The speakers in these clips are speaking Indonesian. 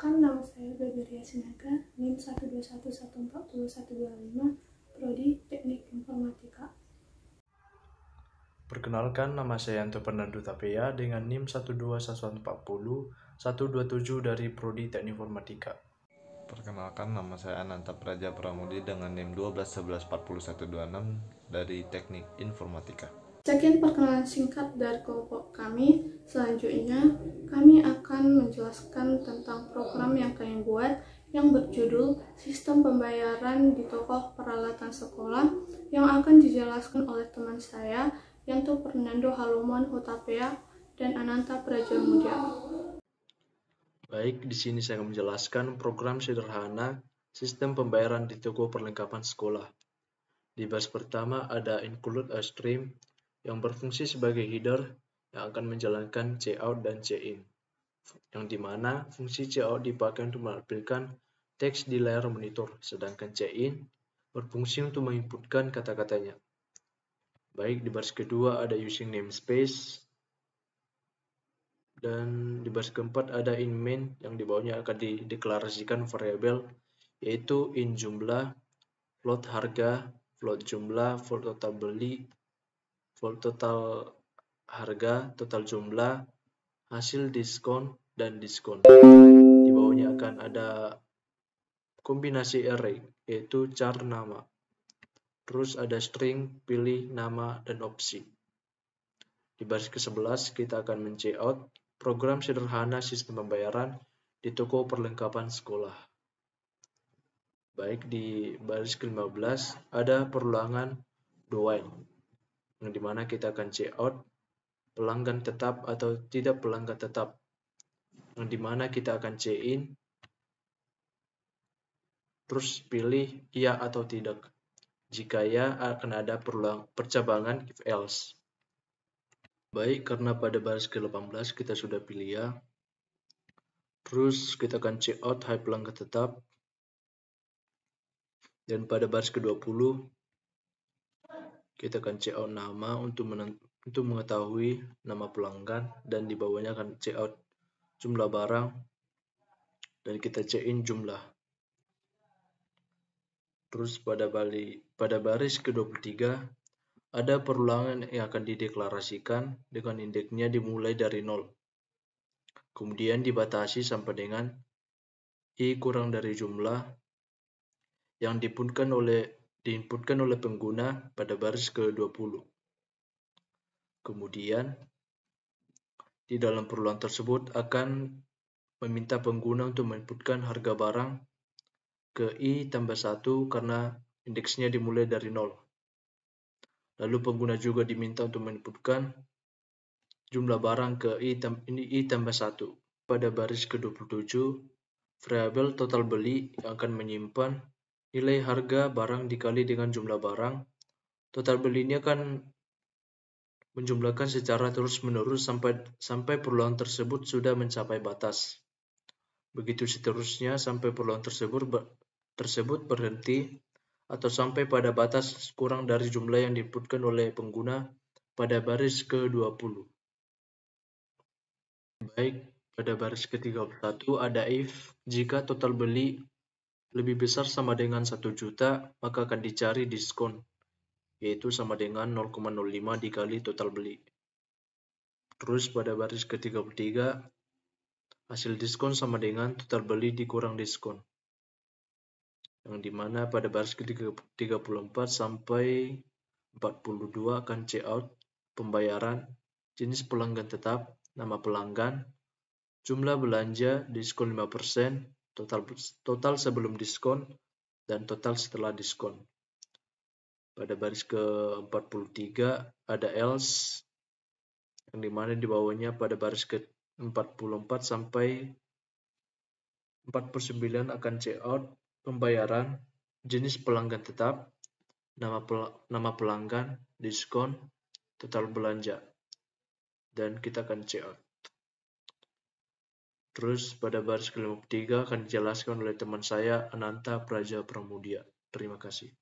Perkenalkan, nama saya Gregoria Sinaga, NIM 12114125 Prodi Teknik Informatika. Perkenalkan, nama saya Yanto Pernandu Tapea dengan NIM 121140127 dari Prodi Teknik Informatika. Perkenalkan, nama saya Ananta Praja Pramudi dengan NIM 12114126 dari Teknik Informatika. Sekian perkenalan singkat dari kelompok kami. Selanjutnya, kami akan menjelaskan tentang program yang kami buat yang berjudul Sistem Pembayaran di Toko Peralatan Sekolah yang akan dijelaskan oleh teman saya, yaitu Fernando Halomon Hutapea dan Ananta Prajamudia. Baik, di sini saya akan menjelaskan program sederhana Sistem Pembayaran di Toko Perlengkapan Sekolah. Di bus pertama ada include a stream yang berfungsi sebagai header yang akan menjalankan cout dan cin, yang dimana fungsi cout dipakai untuk menampilkan teks di layar monitor, sedangkan cin berfungsi untuk menginputkan kata-katanya. Baik, di baris kedua ada using namespace, dan di baris keempat ada in main yang di bawahnya akan dideklarasikan variabel yaitu in jumlah, float harga, float jumlah, float total beli, float total harga, total jumlah, hasil diskon, dan diskon. Di bawahnya akan ada kombinasi array, yaitu char nama. Terus ada string, pilih nama, dan opsi. Di baris ke-11, kita akan men-checkout program sederhana sistem pembayaran di toko perlengkapan sekolah baik di baris ke-15 ada perulangan while yang dimana kita akan check out pelanggan tetap atau tidak pelanggan tetap yang dimana kita akan check in terus pilih ya atau tidak jika ya akan ada perulang percabangan if else baik karena pada baris ke-18 kita sudah pilih ya terus kita akan check out high pelanggan tetap dan pada baris ke-20, kita akan check out nama untuk, untuk mengetahui nama pelanggan dan di bawahnya akan check out jumlah barang dan kita check in jumlah. Terus pada bali, pada baris ke-23 ada perulangan yang akan dideklarasikan dengan indeksnya dimulai dari 0. Kemudian dibatasi sampai dengan i kurang dari jumlah yang diinputkan oleh diinputkan oleh pengguna pada baris ke-20. Kemudian di dalam perluan tersebut akan meminta pengguna untuk menginputkan harga barang ke i tambah 1 karena indeksnya dimulai dari 0. Lalu pengguna juga diminta untuk menginputkan jumlah barang ke i, ini i tambah 1. Pada baris ke-27, variabel total beli akan menyimpan nilai harga barang dikali dengan jumlah barang. Total belinya kan menjumlahkan secara terus-menerus sampai sampai perluan tersebut sudah mencapai batas. Begitu seterusnya sampai perluan tersebut ber, tersebut berhenti atau sampai pada batas kurang dari jumlah yang diinputkan oleh pengguna pada baris ke-20. Baik, pada baris ke-31 ada if jika total beli lebih besar sama dengan 1 juta, maka akan dicari diskon, yaitu sama dengan 0,05 dikali total beli. Terus pada baris ke-33, hasil diskon sama dengan total beli dikurang diskon. Yang dimana pada baris ke-34 sampai 42 akan check out pembayaran, jenis pelanggan tetap, nama pelanggan, jumlah belanja, diskon 5%, total total sebelum diskon dan total setelah diskon. Pada baris ke-43 ada else yang dimana di bawahnya pada baris ke-44 sampai 49 akan out pembayaran jenis pelanggan tetap nama pel nama pelanggan diskon total belanja dan kita akan out Terus pada baris ke-53 akan dijelaskan oleh teman saya Ananta Praja Pramudia. Terima kasih.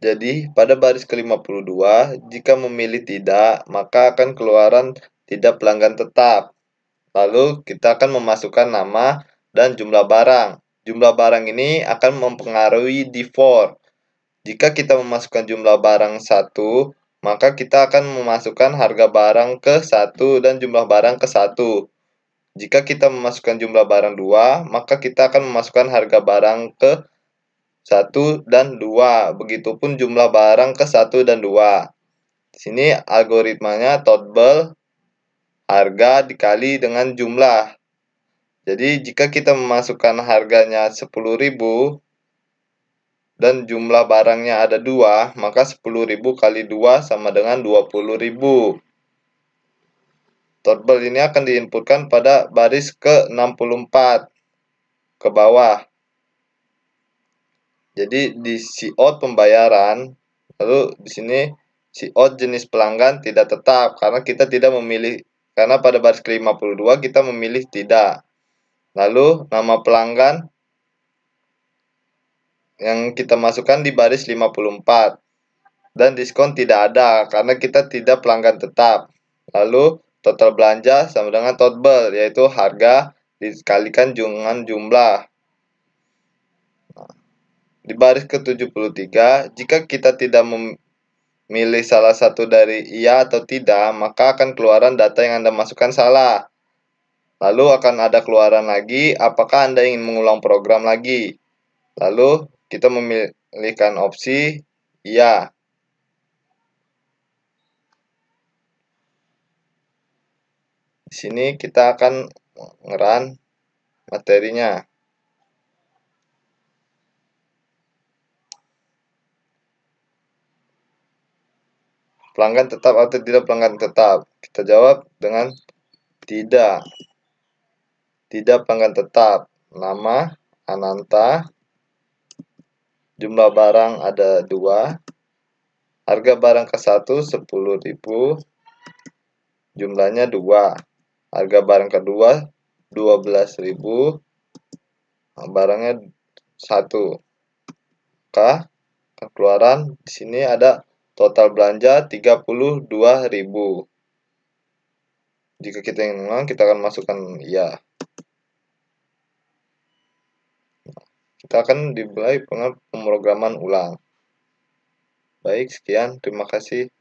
Jadi, pada baris ke dua jika memilih tidak, maka akan keluaran tidak pelanggan tetap. Lalu, kita akan memasukkan nama dan jumlah barang. Jumlah barang ini akan mempengaruhi default. Jika kita memasukkan jumlah barang satu maka kita akan memasukkan harga barang ke satu dan jumlah barang ke satu. Jika kita memasukkan jumlah barang 2, maka kita akan memasukkan harga barang ke 1 dan 2. Begitupun jumlah barang ke 1 dan 2. Di sini algoritmanya total harga dikali dengan jumlah. Jadi jika kita memasukkan harganya 10.000 dan jumlah barangnya ada 2, maka 10.000 kali 2 sama dengan 20.000. Total ini akan diinputkan pada baris ke-64 ke bawah. Jadi di si out pembayaran, lalu di sini si out jenis pelanggan tidak tetap karena kita tidak memilih karena pada baris ke-52 kita memilih tidak. Lalu nama pelanggan yang kita masukkan di baris 54 dan diskon tidak ada karena kita tidak pelanggan tetap. Lalu Total belanja sama dengan total yaitu harga dikalikan dengan jumlah. di baris ke-73, jika kita tidak memilih salah satu dari iya atau tidak, maka akan keluaran data yang Anda masukkan salah. Lalu akan ada keluaran lagi, apakah Anda ingin mengulang program lagi? Lalu kita memilihkan opsi iya. Di sini kita akan ngeran materinya. pelanggan tetap atau tidak pelanggan tetap? Kita jawab dengan tidak. Tidak pelanggan tetap. Nama Ananta. Jumlah barang ada dua. Harga barang ke satu sepuluh ribu. Jumlahnya dua. Harga barang kedua 12.000. Nah, barangnya 1. K kan keluaran di sini ada total belanja 32.000. Jika kita ingin menang, kita akan masukkan ya. Kita akan dimulai pemrograman ulang. Baik, sekian. Terima kasih.